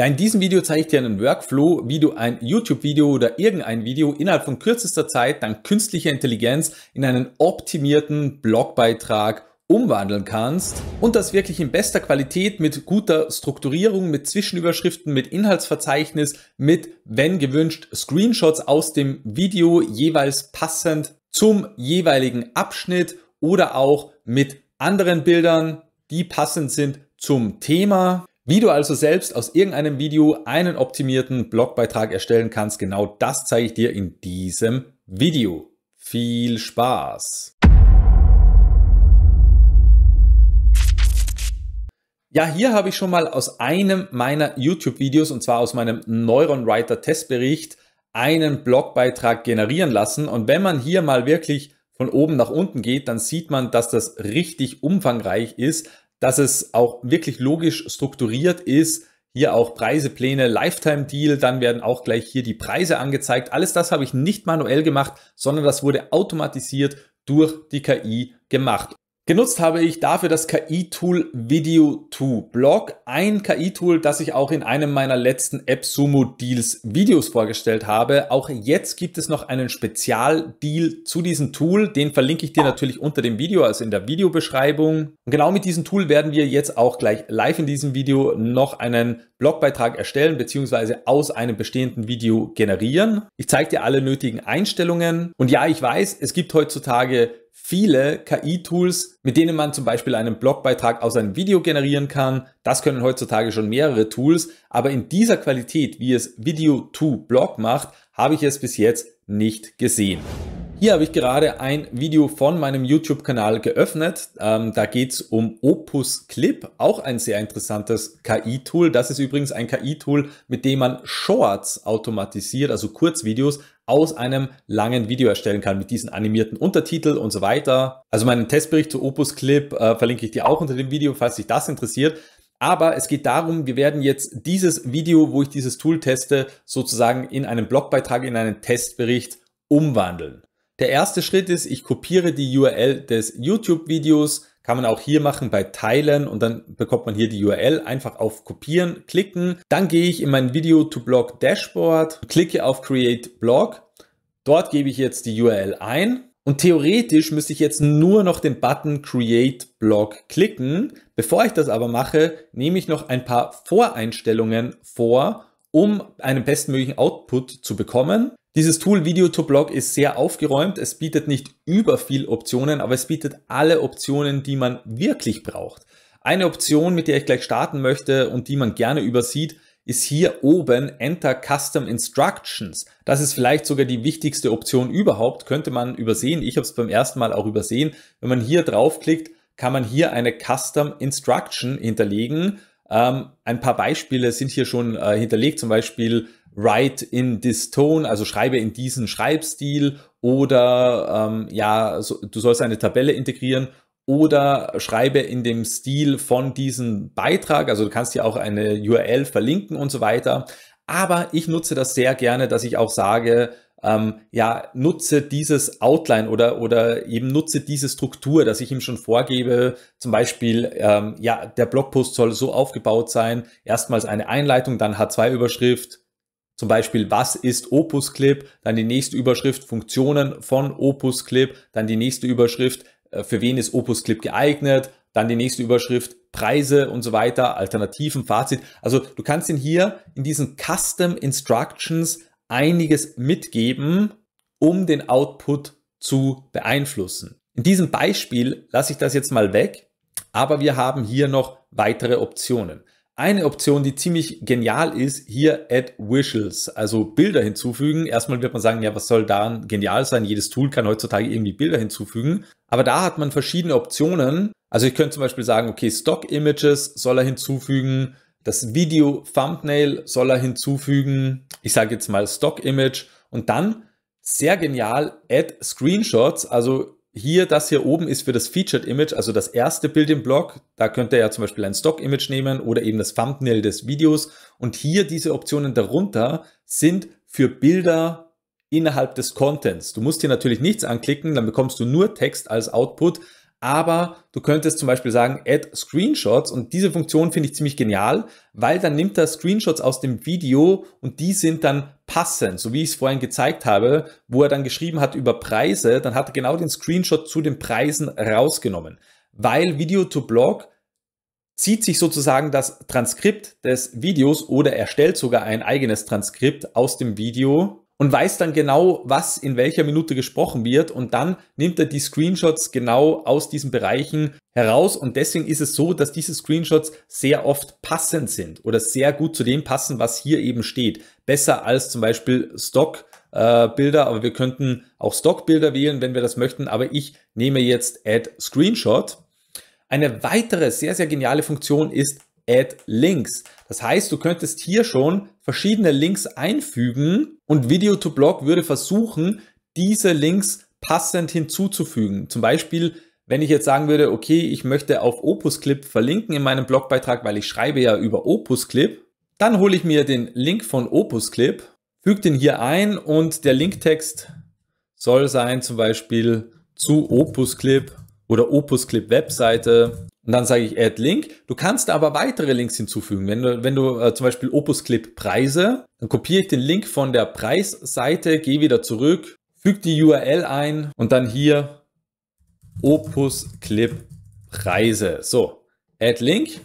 Ja, in diesem Video zeige ich dir einen Workflow, wie du ein YouTube-Video oder irgendein Video innerhalb von kürzester Zeit dank künstlicher Intelligenz in einen optimierten Blogbeitrag umwandeln kannst und das wirklich in bester Qualität mit guter Strukturierung, mit Zwischenüberschriften, mit Inhaltsverzeichnis, mit, wenn gewünscht, Screenshots aus dem Video jeweils passend zum jeweiligen Abschnitt oder auch mit anderen Bildern, die passend sind zum Thema wie du also selbst aus irgendeinem Video einen optimierten Blogbeitrag erstellen kannst, genau das zeige ich dir in diesem Video. Viel Spaß! Ja, hier habe ich schon mal aus einem meiner YouTube-Videos, und zwar aus meinem Neuron-Writer-Testbericht, einen Blogbeitrag generieren lassen. Und wenn man hier mal wirklich von oben nach unten geht, dann sieht man, dass das richtig umfangreich ist, dass es auch wirklich logisch strukturiert ist. Hier auch Preisepläne, Lifetime Deal, dann werden auch gleich hier die Preise angezeigt. Alles das habe ich nicht manuell gemacht, sondern das wurde automatisiert durch die KI gemacht. Genutzt habe ich dafür das KI-Tool Video 2 Blog, ein KI-Tool, das ich auch in einem meiner letzten AppSumo Deals Videos vorgestellt habe. Auch jetzt gibt es noch einen Spezialdeal zu diesem Tool, den verlinke ich dir natürlich unter dem Video, also in der Videobeschreibung. Und genau mit diesem Tool werden wir jetzt auch gleich live in diesem Video noch einen Blogbeitrag erstellen bzw. aus einem bestehenden Video generieren. Ich zeige dir alle nötigen Einstellungen und ja, ich weiß, es gibt heutzutage viele KI-Tools, mit denen man zum Beispiel einen Blogbeitrag aus einem Video generieren kann. Das können heutzutage schon mehrere Tools, aber in dieser Qualität, wie es Video to Blog macht, habe ich es bis jetzt nicht gesehen. Hier habe ich gerade ein Video von meinem YouTube-Kanal geöffnet. Ähm, da geht es um Opus Clip, auch ein sehr interessantes KI-Tool. Das ist übrigens ein KI-Tool, mit dem man Shorts automatisiert, also Kurzvideos, aus einem langen Video erstellen kann mit diesen animierten Untertiteln und so weiter. Also meinen Testbericht zu Opus Clip äh, verlinke ich dir auch unter dem Video, falls dich das interessiert. Aber es geht darum, wir werden jetzt dieses Video, wo ich dieses Tool teste, sozusagen in einen Blogbeitrag, in einen Testbericht umwandeln. Der erste Schritt ist, ich kopiere die URL des YouTube-Videos, kann man auch hier machen bei Teilen und dann bekommt man hier die URL. Einfach auf Kopieren klicken. Dann gehe ich in mein Video to Blog Dashboard, klicke auf Create Blog. Dort gebe ich jetzt die URL ein. Und theoretisch müsste ich jetzt nur noch den Button Create Blog klicken. Bevor ich das aber mache, nehme ich noch ein paar Voreinstellungen vor, um einen bestmöglichen Output zu bekommen. Dieses Tool Video to Blog ist sehr aufgeräumt. Es bietet nicht über viel Optionen, aber es bietet alle Optionen, die man wirklich braucht. Eine Option, mit der ich gleich starten möchte und die man gerne übersieht, ist hier oben Enter Custom Instructions. Das ist vielleicht sogar die wichtigste Option überhaupt, könnte man übersehen. Ich habe es beim ersten Mal auch übersehen. Wenn man hier draufklickt, kann man hier eine Custom Instruction hinterlegen. Ähm, ein paar Beispiele sind hier schon äh, hinterlegt, zum Beispiel write in this tone, also schreibe in diesen Schreibstil oder ähm, ja, so, du sollst eine Tabelle integrieren oder schreibe in dem Stil von diesem Beitrag, also du kannst hier auch eine URL verlinken und so weiter. Aber ich nutze das sehr gerne, dass ich auch sage, ähm, ja, nutze dieses Outline oder, oder eben nutze diese Struktur, dass ich ihm schon vorgebe, zum Beispiel, ähm, ja, der Blogpost soll so aufgebaut sein, erstmals eine Einleitung, dann H2-Überschrift, zum Beispiel, was ist Opus Clip? Dann die nächste Überschrift Funktionen von Opus Clip. Dann die nächste Überschrift, äh, für wen ist Opus Clip geeignet? Dann die nächste Überschrift Preise und so weiter, Alternativen, Fazit. Also du kannst ihn hier in diesen Custom Instructions einiges mitgeben, um den Output zu beeinflussen. In diesem Beispiel lasse ich das jetzt mal weg, aber wir haben hier noch weitere Optionen. Eine Option, die ziemlich genial ist, hier Add Visuals, also Bilder hinzufügen. Erstmal wird man sagen, ja, was soll daran genial sein? Jedes Tool kann heutzutage irgendwie Bilder hinzufügen. Aber da hat man verschiedene Optionen. Also ich könnte zum Beispiel sagen, okay, Stock Images soll er hinzufügen. Das Video Thumbnail soll er hinzufügen. Ich sage jetzt mal Stock Image und dann sehr genial Add Screenshots. Also hier, das hier oben ist für das Featured Image, also das erste Bild im Blog. Da könnt ihr ja zum Beispiel ein Stock-Image nehmen oder eben das Thumbnail des Videos. Und hier diese Optionen darunter sind für Bilder innerhalb des Contents. Du musst hier natürlich nichts anklicken, dann bekommst du nur Text als Output. Aber du könntest zum Beispiel sagen, add Screenshots und diese Funktion finde ich ziemlich genial, weil dann nimmt er Screenshots aus dem Video und die sind dann passend, so wie ich es vorhin gezeigt habe, wo er dann geschrieben hat über Preise, dann hat er genau den Screenshot zu den Preisen rausgenommen, weil Video to Blog zieht sich sozusagen das Transkript des Videos oder erstellt sogar ein eigenes Transkript aus dem Video und weiß dann genau, was in welcher Minute gesprochen wird und dann nimmt er die Screenshots genau aus diesen Bereichen heraus und deswegen ist es so, dass diese Screenshots sehr oft passend sind oder sehr gut zu dem passen, was hier eben steht. Besser als zum Beispiel Stockbilder, Äh, aber wir könnten auch Stockbilder wählen, wenn wir das möchten, aber ich nehme jetzt Add Screenshot. Eine weitere sehr, sehr geniale Funktion ist Add Links. Das heißt, du könntest hier schon verschiedene Links einfügen und Video to Blog würde versuchen, diese Links passend hinzuzufügen. Zum Beispiel, wenn ich jetzt sagen würde, okay, ich möchte auf Opus Clip verlinken in meinem Blogbeitrag, weil ich schreibe ja über Opus Clip, dann hole ich mir den Link von Opus Clip, füge den hier ein und der Linktext soll sein zum Beispiel zu Opus Clip oder Opus Clip Webseite. Und dann sage ich Add Link. Du kannst aber weitere Links hinzufügen. Wenn du, wenn du äh, zum Beispiel Opus Clip Preise, dann kopiere ich den Link von der Preisseite, gehe wieder zurück, füge die URL ein und dann hier Opus Clip Preise. So, Add Link.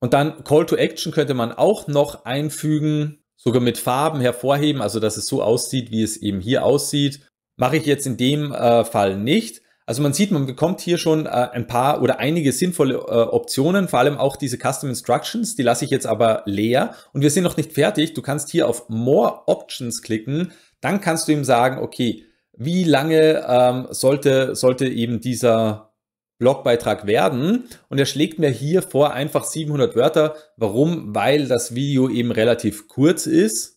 Und dann Call to Action könnte man auch noch einfügen, sogar mit Farben hervorheben, also dass es so aussieht, wie es eben hier aussieht. Mache ich jetzt in dem äh, Fall nicht. Also man sieht, man bekommt hier schon äh, ein paar oder einige sinnvolle äh, Optionen, vor allem auch diese Custom Instructions, die lasse ich jetzt aber leer und wir sind noch nicht fertig. Du kannst hier auf More Options klicken, dann kannst du ihm sagen, okay, wie lange ähm, sollte, sollte eben dieser Blogbeitrag werden und er schlägt mir hier vor einfach 700 Wörter. Warum? Weil das Video eben relativ kurz ist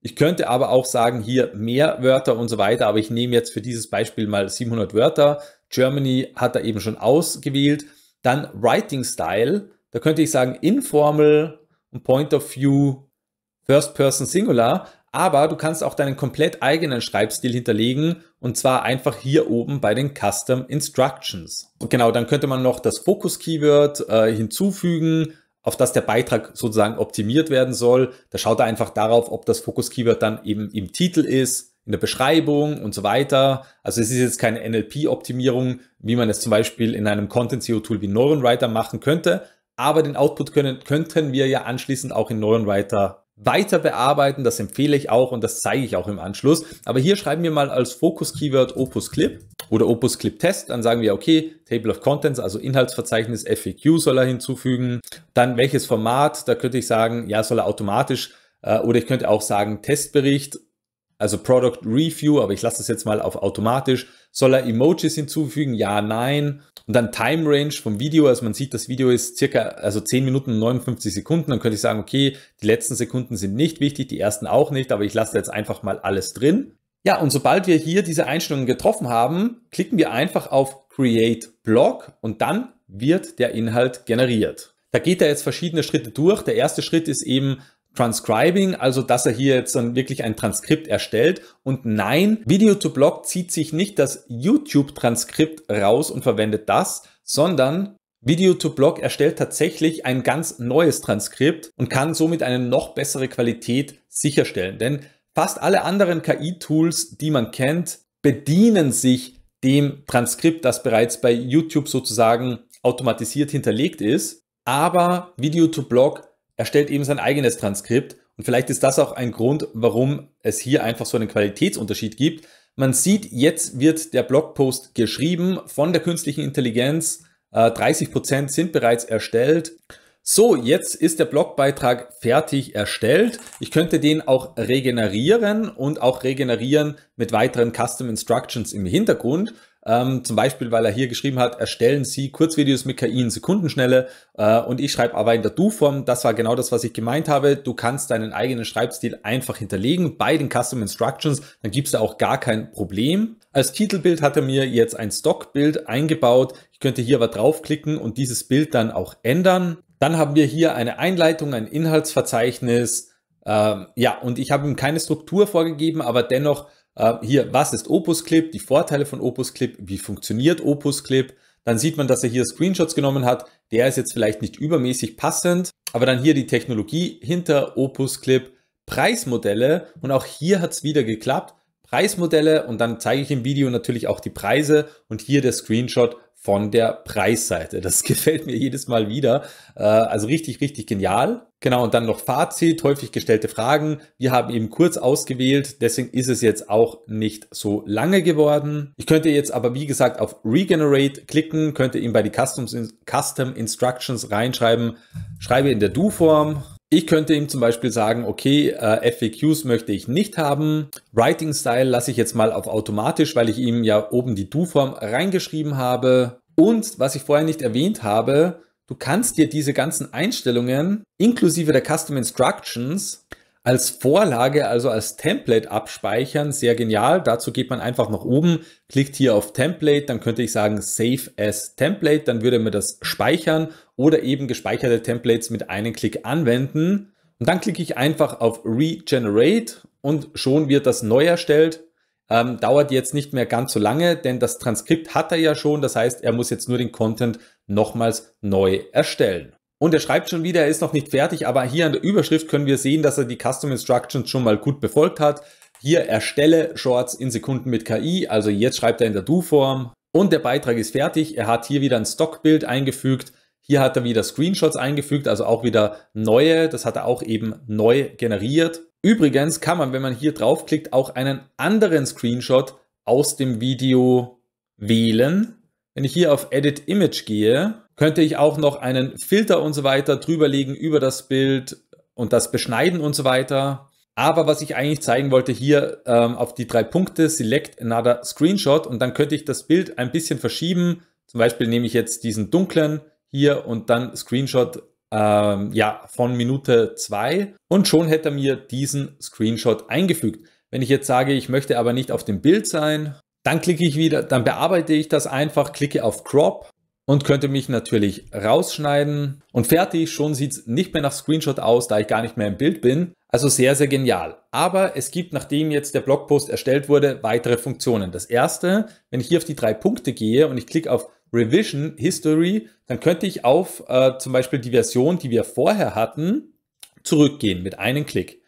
ich könnte aber auch sagen, hier mehr Wörter und so weiter, aber ich nehme jetzt für dieses Beispiel mal 700 Wörter. Germany hat er eben schon ausgewählt. Dann Writing Style, da könnte ich sagen Informal und Point of View, First Person Singular, aber du kannst auch deinen komplett eigenen Schreibstil hinterlegen und zwar einfach hier oben bei den Custom Instructions. Und genau, dann könnte man noch das Fokus-Keyword äh, hinzufügen, auf das der Beitrag sozusagen optimiert werden soll. Da schaut er einfach darauf, ob das Fokus-Keyword dann eben im Titel ist, in der Beschreibung und so weiter. Also es ist jetzt keine NLP-Optimierung, wie man es zum Beispiel in einem Content-SEO-Tool wie Neuronwriter machen könnte. Aber den Output können, könnten wir ja anschließend auch in Neuronwriter weiter bearbeiten. Das empfehle ich auch und das zeige ich auch im Anschluss. Aber hier schreiben wir mal als Fokus-Keyword Opus Clip oder Opus Clip Test. Dann sagen wir, okay, Table of Contents, also Inhaltsverzeichnis, FAQ soll er hinzufügen. Dann welches Format, da könnte ich sagen, ja, soll er automatisch äh, oder ich könnte auch sagen Testbericht also Product Review, aber ich lasse das jetzt mal auf automatisch. Soll er Emojis hinzufügen? Ja, nein. Und dann Time Range vom Video, also man sieht, das Video ist circa, also 10 Minuten und 59 Sekunden. Dann könnte ich sagen, okay, die letzten Sekunden sind nicht wichtig, die ersten auch nicht, aber ich lasse jetzt einfach mal alles drin. Ja, und sobald wir hier diese Einstellungen getroffen haben, klicken wir einfach auf Create Blog und dann wird der Inhalt generiert. Da geht er jetzt verschiedene Schritte durch. Der erste Schritt ist eben Transcribing, also dass er hier jetzt dann wirklich ein Transkript erstellt. Und nein, Video to Blog zieht sich nicht das YouTube-Transkript raus und verwendet das, sondern Video to Blog erstellt tatsächlich ein ganz neues Transkript und kann somit eine noch bessere Qualität sicherstellen. Denn fast alle anderen KI-Tools, die man kennt, bedienen sich dem Transkript, das bereits bei YouTube sozusagen automatisiert hinterlegt ist. Aber Video to Blog erstellt eben sein eigenes Transkript. Und vielleicht ist das auch ein Grund, warum es hier einfach so einen Qualitätsunterschied gibt. Man sieht, jetzt wird der Blogpost geschrieben von der künstlichen Intelligenz. 30% äh, Prozent sind bereits erstellt. So, jetzt ist der Blogbeitrag fertig erstellt. Ich könnte den auch regenerieren und auch regenerieren mit weiteren Custom Instructions im Hintergrund. Ähm, zum Beispiel, weil er hier geschrieben hat, erstellen Sie Kurzvideos mit KI in Sekundenschnelle äh, und ich schreibe aber in der Du-Form. Das war genau das, was ich gemeint habe. Du kannst deinen eigenen Schreibstil einfach hinterlegen bei den Custom Instructions, dann gibt's da auch gar kein Problem. Als Titelbild hat er mir jetzt ein Stockbild eingebaut. Ich könnte hier aber draufklicken und dieses Bild dann auch ändern. Dann haben wir hier eine Einleitung, ein Inhaltsverzeichnis. Ähm, ja, und ich habe ihm keine Struktur vorgegeben, aber dennoch äh, hier, was ist Opus Clip, die Vorteile von Opus Clip, wie funktioniert Opus Clip. Dann sieht man, dass er hier Screenshots genommen hat. Der ist jetzt vielleicht nicht übermäßig passend, aber dann hier die Technologie hinter Opus Clip, Preismodelle und auch hier hat es wieder geklappt. Preismodelle und dann zeige ich im Video natürlich auch die Preise und hier der Screenshot von der Preisseite. Das gefällt mir jedes Mal wieder. Äh, also richtig, richtig genial. Genau, und dann noch Fazit, häufig gestellte Fragen. Wir haben eben kurz ausgewählt, deswegen ist es jetzt auch nicht so lange geworden. Ich könnte jetzt aber, wie gesagt, auf Regenerate klicken, könnte eben bei die Custom Instructions reinschreiben, schreibe in der Do-Form ich könnte ihm zum Beispiel sagen, okay, äh, FAQs möchte ich nicht haben. Writing Style lasse ich jetzt mal auf automatisch, weil ich ihm ja oben die Do-Form reingeschrieben habe. Und was ich vorher nicht erwähnt habe, du kannst dir diese ganzen Einstellungen inklusive der Custom Instructions als Vorlage, also als Template abspeichern. Sehr genial. Dazu geht man einfach nach oben, klickt hier auf Template, dann könnte ich sagen Save as Template, dann würde mir das speichern oder eben gespeicherte Templates mit einem Klick anwenden. Und dann klicke ich einfach auf Regenerate und schon wird das neu erstellt. Ähm, dauert jetzt nicht mehr ganz so lange, denn das Transkript hat er ja schon. Das heißt, er muss jetzt nur den Content nochmals neu erstellen. Und er schreibt schon wieder, er ist noch nicht fertig, aber hier an der Überschrift können wir sehen, dass er die Custom Instructions schon mal gut befolgt hat. Hier erstelle Shorts in Sekunden mit KI, also jetzt schreibt er in der Do-Form. Und der Beitrag ist fertig. Er hat hier wieder ein Stockbild eingefügt. Hier hat er wieder Screenshots eingefügt, also auch wieder neue. Das hat er auch eben neu generiert. Übrigens kann man, wenn man hier draufklickt, auch einen anderen Screenshot aus dem Video wählen. Wenn ich hier auf Edit Image gehe, könnte ich auch noch einen Filter und so weiter drüberlegen über das Bild und das Beschneiden und so weiter. Aber was ich eigentlich zeigen wollte, hier ähm, auf die drei Punkte Select Another Screenshot und dann könnte ich das Bild ein bisschen verschieben. Zum Beispiel nehme ich jetzt diesen dunklen hier und dann Screenshot ähm, ja, von Minute 2 und schon hätte er mir diesen Screenshot eingefügt. Wenn ich jetzt sage, ich möchte aber nicht auf dem Bild sein, dann klicke ich wieder, dann bearbeite ich das einfach, klicke auf Crop und könnte mich natürlich rausschneiden und fertig, schon sieht es nicht mehr nach Screenshot aus, da ich gar nicht mehr im Bild bin. Also sehr, sehr genial. Aber es gibt, nachdem jetzt der Blogpost erstellt wurde, weitere Funktionen. Das erste, wenn ich hier auf die drei Punkte gehe und ich klicke auf Revision History, dann könnte ich auf äh, zum Beispiel die Version, die wir vorher hatten, zurückgehen mit einem Klick.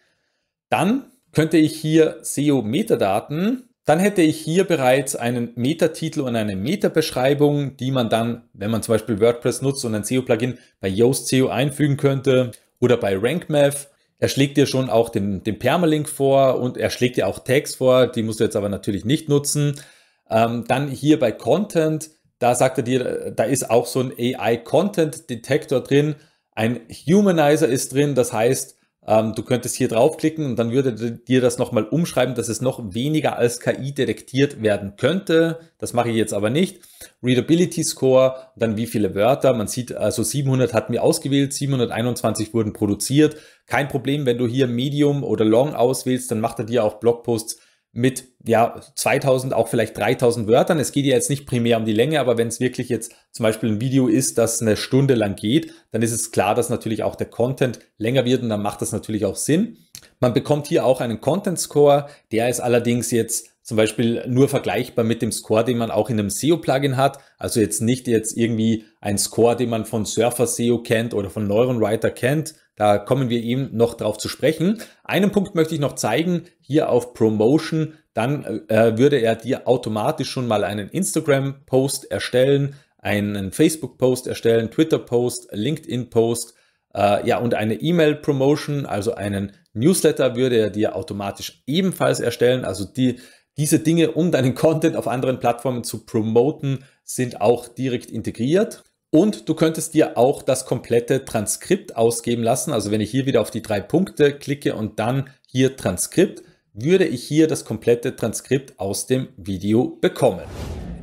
Dann könnte ich hier SEO Metadaten, dann hätte ich hier bereits einen Metatitel und eine Metabeschreibung, die man dann, wenn man zum Beispiel WordPress nutzt und ein SEO-Plugin bei Yoast SEO einfügen könnte oder bei RankMath. Er schlägt dir schon auch den, den Permalink vor und er schlägt dir auch Tags vor, die musst du jetzt aber natürlich nicht nutzen. Ähm, dann hier bei Content da sagt er dir, da ist auch so ein AI-Content-Detektor drin, ein Humanizer ist drin, das heißt, ähm, du könntest hier draufklicken und dann würde dir das nochmal umschreiben, dass es noch weniger als KI detektiert werden könnte. Das mache ich jetzt aber nicht. Readability Score, dann wie viele Wörter. Man sieht, also 700 hatten wir ausgewählt, 721 wurden produziert. Kein Problem, wenn du hier Medium oder Long auswählst, dann macht er dir auch Blogposts mit ja 2000 auch vielleicht 3000 Wörtern. Es geht ja jetzt nicht primär um die Länge, aber wenn es wirklich jetzt zum Beispiel ein Video ist, das eine Stunde lang geht, dann ist es klar, dass natürlich auch der Content länger wird und dann macht das natürlich auch Sinn. Man bekommt hier auch einen Content Score, der ist allerdings jetzt zum Beispiel nur vergleichbar mit dem Score, den man auch in einem SEO-Plugin hat. Also jetzt nicht jetzt irgendwie ein Score, den man von Surfer SEO kennt oder von Neuron Writer kennt, da kommen wir eben noch drauf zu sprechen. Einen Punkt möchte ich noch zeigen, hier auf Promotion, dann äh, äh, würde er dir automatisch schon mal einen Instagram-Post erstellen, einen Facebook-Post erstellen, Twitter-Post, LinkedIn-Post, äh, ja, und eine E-Mail-Promotion, also einen Newsletter würde er dir automatisch ebenfalls erstellen. Also die, diese Dinge, um deinen Content auf anderen Plattformen zu promoten, sind auch direkt integriert. Und du könntest dir auch das komplette Transkript ausgeben lassen. Also wenn ich hier wieder auf die drei Punkte klicke und dann hier Transkript, würde ich hier das komplette Transkript aus dem Video bekommen.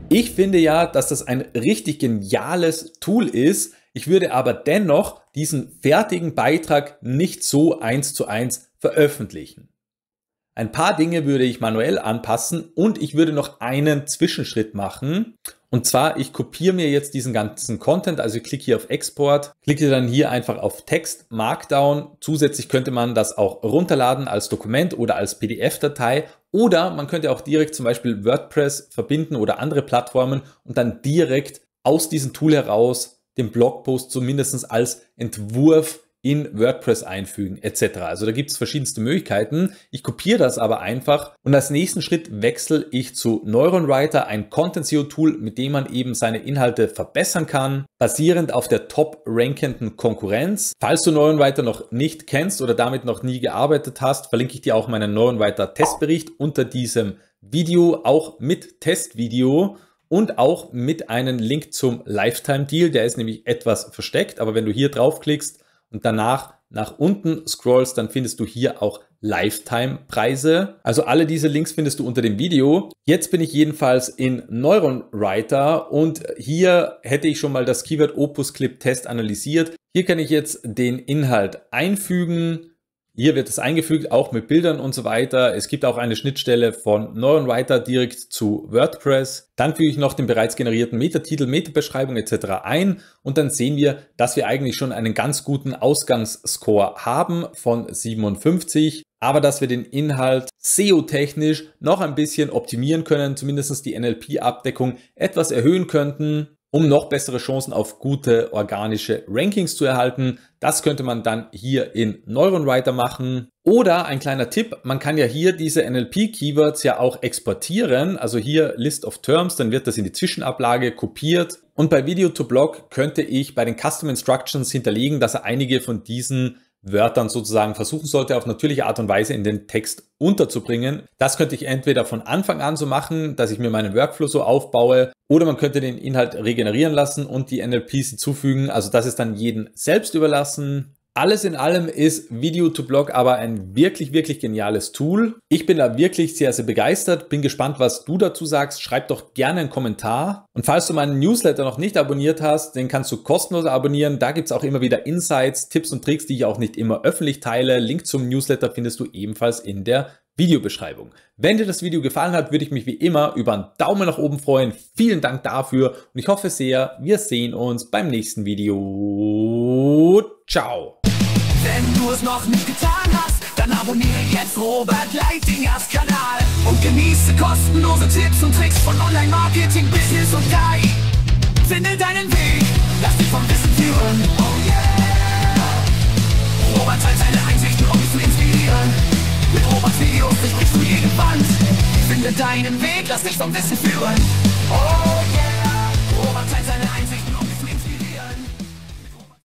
Ich finde ja, dass das ein richtig geniales Tool ist. Ich würde aber dennoch diesen fertigen Beitrag nicht so eins zu eins veröffentlichen. Ein paar Dinge würde ich manuell anpassen und ich würde noch einen Zwischenschritt machen. Und zwar, ich kopiere mir jetzt diesen ganzen Content, also ich klicke hier auf Export, klicke dann hier einfach auf Text, Markdown. Zusätzlich könnte man das auch runterladen als Dokument oder als PDF-Datei oder man könnte auch direkt zum Beispiel WordPress verbinden oder andere Plattformen und dann direkt aus diesem Tool heraus den Blogpost zumindest als Entwurf in WordPress einfügen etc. Also da gibt es verschiedenste Möglichkeiten. Ich kopiere das aber einfach und als nächsten Schritt wechsle ich zu NeuronWriter, ein Content-SEO-Tool, mit dem man eben seine Inhalte verbessern kann, basierend auf der top-rankenden Konkurrenz. Falls du NeuronWriter noch nicht kennst oder damit noch nie gearbeitet hast, verlinke ich dir auch meinen NeuronWriter Testbericht unter diesem Video, auch mit Testvideo und auch mit einem Link zum Lifetime Deal. Der ist nämlich etwas versteckt, aber wenn du hier draufklickst, und danach nach unten scrollst, dann findest du hier auch Lifetime-Preise. Also alle diese Links findest du unter dem Video. Jetzt bin ich jedenfalls in Neuron Writer und hier hätte ich schon mal das Keyword Opus Clip Test analysiert. Hier kann ich jetzt den Inhalt einfügen hier wird es eingefügt, auch mit Bildern und so weiter. Es gibt auch eine Schnittstelle von Neuron Writer direkt zu WordPress. Dann füge ich noch den bereits generierten Metatitel, Metabeschreibung etc. ein und dann sehen wir, dass wir eigentlich schon einen ganz guten Ausgangsscore haben von 57 aber dass wir den Inhalt SEO-technisch noch ein bisschen optimieren können, zumindest die NLP-Abdeckung etwas erhöhen könnten um noch bessere Chancen auf gute organische Rankings zu erhalten. Das könnte man dann hier in Neuronwriter machen. Oder ein kleiner Tipp, man kann ja hier diese NLP-Keywords ja auch exportieren. Also hier List of Terms, dann wird das in die Zwischenablage kopiert. Und bei Video to Blog könnte ich bei den Custom Instructions hinterlegen, dass er einige von diesen Wörtern sozusagen versuchen sollte, auf natürliche Art und Weise in den Text unterzubringen. Das könnte ich entweder von Anfang an so machen, dass ich mir meinen Workflow so aufbaue, oder man könnte den Inhalt regenerieren lassen und die NLPs hinzufügen. Also das ist dann jedem selbst überlassen. Alles in allem ist Video to Blog aber ein wirklich, wirklich geniales Tool. Ich bin da wirklich sehr, sehr begeistert. Bin gespannt, was du dazu sagst. Schreib doch gerne einen Kommentar. Und falls du meinen Newsletter noch nicht abonniert hast, den kannst du kostenlos abonnieren. Da gibt es auch immer wieder Insights, Tipps und Tricks, die ich auch nicht immer öffentlich teile. Link zum Newsletter findest du ebenfalls in der Videobeschreibung. Wenn dir das Video gefallen hat, würde ich mich wie immer über einen Daumen nach oben freuen. Vielen Dank dafür und ich hoffe sehr, wir sehen uns beim nächsten Video. Ciao! Wenn du es noch nicht getan hast, dann abonniere jetzt Robert Leitingers Kanal und genieße kostenlose Tipps und Tricks von Online-Marketing, Business und KI. Finde deinen Weg, lass dich vom Wissen führen. Oh yeah! Robert teilt seine Einsichten, um dich zu inspirieren. Mit Roberts Videos durchbrichst du jeden Band. Finde deinen Weg, lass dich vom Wissen führen. Oh yeah! Robert teilt seine Einsichten.